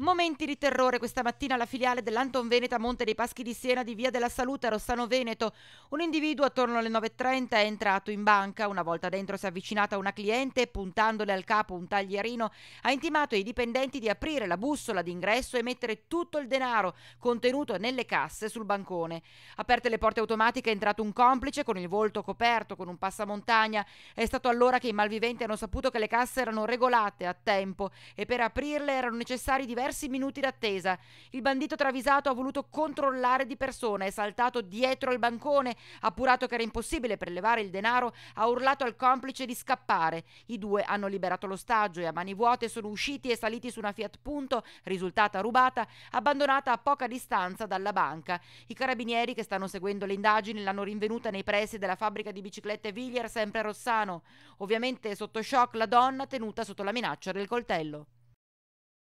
Momenti di terrore questa mattina alla filiale dell'Anton Veneta Monte dei Paschi di Siena di Via della Salute a Rossano Veneto. Un individuo attorno alle 9.30 è entrato in banca. Una volta dentro si è avvicinata una cliente e puntandole al capo un taglierino ha intimato ai dipendenti di aprire la bussola d'ingresso e mettere tutto il denaro contenuto nelle casse sul bancone. Aperte le porte automatiche è entrato un complice con il volto coperto con un passamontagna. È stato allora che i malviventi hanno saputo che le casse erano regolate a tempo e per aprirle erano necessari diversi diversi minuti d'attesa. Il bandito travisato ha voluto controllare di persona, è saltato dietro al bancone, ha appurato che era impossibile prelevare il denaro, ha urlato al complice di scappare. I due hanno liberato l'ostaggio e a mani vuote sono usciti e saliti su una Fiat Punto, risultata rubata, abbandonata a poca distanza dalla banca. I carabinieri che stanno seguendo le indagini l'hanno rinvenuta nei pressi della fabbrica di biciclette Villiers, sempre a Rossano. Ovviamente sotto shock la donna tenuta sotto la minaccia del coltello.